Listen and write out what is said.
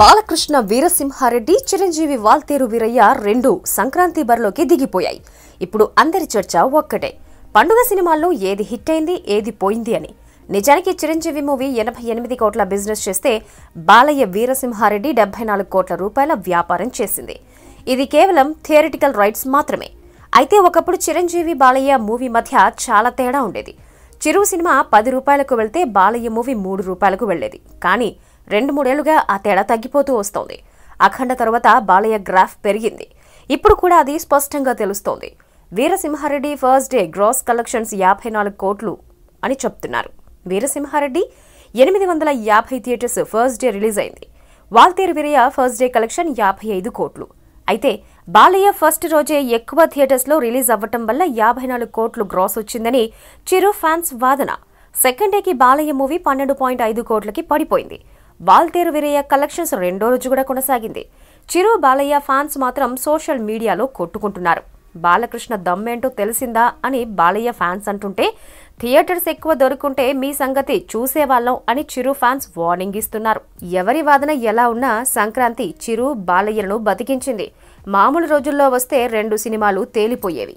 బాలకృష్ణ వీరసింహారెడ్డి చిరంజీవి వాల్తేరు వీరయ్య రెండు సంక్రాంతి బరిలోకి దిగిపోయాయి ఇప్పుడు అందరి చర్చ ఒక్కటే పండుగ సినిమాల్లో ఏది హిట్ అయింది ఏది పోయింది అని నిజానికి చిరంజీవి మూవీ ఎనభై ఎనిమిది కోట్ల బిజినెస్ చేస్తే బాలయ్య వీరసింహారెడ్డి డెబ్బై నాలుగు కోట్ల రూపాయల వ్యాపారం చేసింది ఇది కేవలం థియరిటికల్ రైట్స్ మాత్రమే అయితే ఒకప్పుడు చిరంజీవి బాలయ్య మూవీ మధ్య చాలా తేడా ఉండేది చిరు సినిమా పది రూపాయలకు వెళ్తే బాలయ్య మూవీ మూడు రూపాయలకు వెళ్లేది కానీ రెండు మూడేళ్లుగా ఆ తేడా తగ్గిపోతూ వస్తోంది అఖండ తర్వాత బాలయ్య గ్రాఫ్ పెరిగింది ఇప్పుడు కూడా అది స్పష్టంగా తెలుస్తోంది Veera Simha Reddy first day gross collections యాభై నాలుగు కోట్లు అని చెప్తున్నారు వీరసింహారెడ్డి ఎనిమిది వందల యాభై థియేటర్స్ ఫస్ట్ డే రిలీజ్ అయింది Waltair Veerayya first day collection యాభై ఐదు కోట్లు అయితే బాలయ్య ఫస్ట్ రోజే ఎక్కువ థియేటర్స్లో రిలీజ్ అవ్వటం వల్ల యాభై నాలుగు కోట్లు గ్రాస్ వచ్చిందని చిరు ఫ్యాన్స్ వాదన సెకండ్ డేకి బాలయ్య మూవీ పన్నెండు పాయింట్ ఐదు కోట్లకి పడిపోయింది వాల్తేరు వీరయ్య కలెక్షన్స్ రెండో రోజు కూడా కొనసాగింది చిరు బాలయ్య ఫ్యాన్స్ మాత్రం సోషల్ మీడియాలో కొట్టుకుంటున్నారు బాలకృష్ణ దమ్మేంటో తెలిసిందా అని బాలయ్య ఫ్యాన్స్ అంటుంటే థియేటర్స్ ఎక్కువ దొరుకుంటే మీ సంగతి చూసేవాళ్ళం అని చిరు ఫ్యాన్స్ వార్నింగ్ ఇస్తున్నారు ఎవరి వాదన ఎలా ఉన్నా సంక్రాంతి చిరు బాలయ్యలను బతికించింది మామూలు రోజుల్లో వస్తే రెండు సినిమాలు తేలిపోయేవి